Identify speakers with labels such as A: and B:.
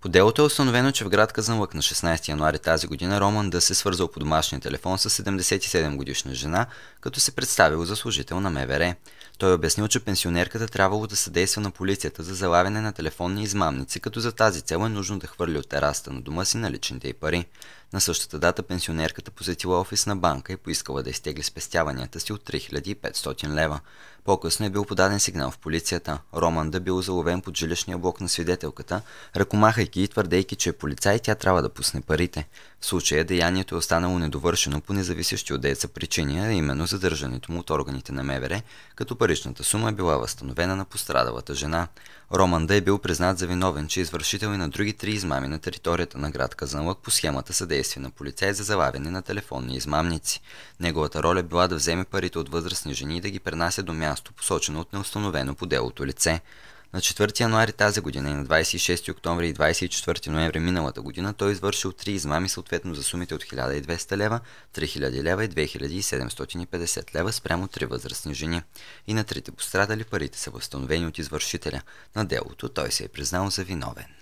A: По делото е установено, че в град Казанлък на 16 януари тази година Роман да се свързал по домашния телефон с 77 годишна жена, като се представил за служител на МВР. Той е обяснил, че пенсионерката трябвало да съдейства на полицията за залавяне на телефонни измамници, като за тази цел е нужно да хвърли от тераста на дома си наличните и пари. На същата дата пенсионерката посетила офис на банка и поискала да изтегли спестяванията си от 3500 лева. По-късно е бил подаден сигнал в полицията. Роман да бил заловен под жилищния блок на свидетелката, ръкомахайки и твърдейки, че е полицай и тя трябва да пусне парите. В случая деянието е останало недовършено по независещи от деца причини, а именно задържането му от органите на МВР, като паричната сума е била възстановена на пострадалата жена. Роман да е бил признат за виновен, че е извършител и на други три измами на територията на град Казанлък по схемата съдействие на полицай за залавяне на телефонни измамници. Неговата роля е била да вземе парите от възрастни жени и да ги пренася до място, посочено от неустановено по делото лице. На 4 януари тази година и на 26 октомври и 24 ноември миналата година той е извършил три измами съответно за сумите от 1200 лева, 3000 лева и 2750 лева спрямо три възрастни жени. И на трите пострадали парите са възстановени от извършителя. На делото той се е признал за виновен.